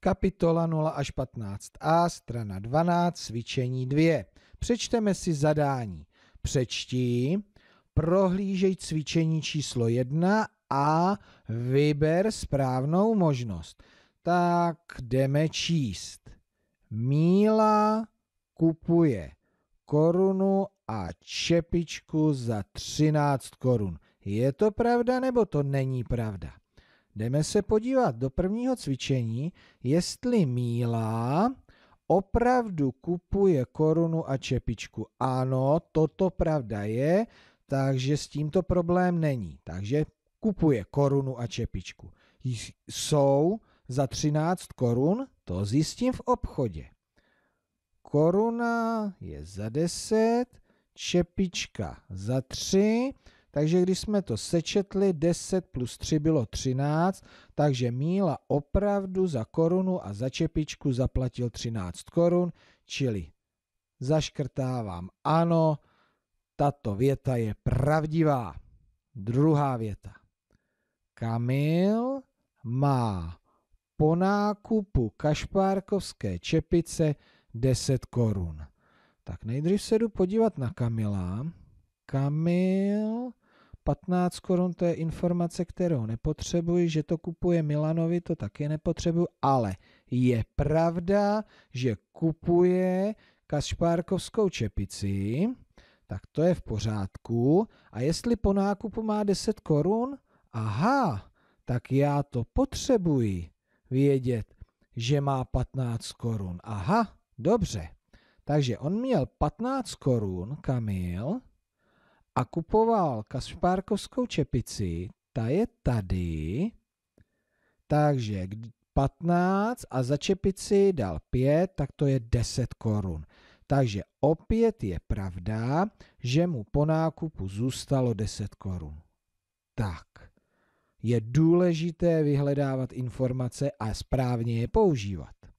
kapitola 0 až 15a, strana 12, cvičení 2. Přečteme si zadání. Přečti, prohlížej cvičení číslo 1 a vyber správnou možnost. Tak jdeme číst. Míla kupuje korunu a čepičku za 13 korun. Je to pravda nebo to není pravda? Jdeme se podívat do prvního cvičení, jestli Míla opravdu kupuje korunu a čepičku. Ano, toto pravda je, takže s tímto problém není. Takže kupuje korunu a čepičku. Jsou za 13 korun, to zjistím v obchodě. Koruna je za 10, čepička za 3, takže když jsme to sečetli, 10 plus 3 bylo 13, takže Míla opravdu za korunu a za čepičku zaplatil 13 korun, čili zaškrtávám ano, tato věta je pravdivá. Druhá věta. Kamil má po nákupu kašpárkovské čepice 10 korun. Tak nejdřív se jdu podívat na Kamila. Kamil 15 korun, to je informace, kterou nepotřebuji, že to kupuje Milanovi, to taky nepotřebuji, ale je pravda, že kupuje Kašpárkovskou čepici, tak to je v pořádku. A jestli po nákupu má 10 korun, aha, tak já to potřebuji vědět, že má 15 korun. Aha, dobře. Takže on měl 15 korun, Kamil, a kupoval kašpárkovskou čepici, ta je tady, takže 15 a za čepici dal 5, tak to je 10 korun. Takže opět je pravda, že mu po nákupu zůstalo 10 korun. Tak, je důležité vyhledávat informace a správně je používat.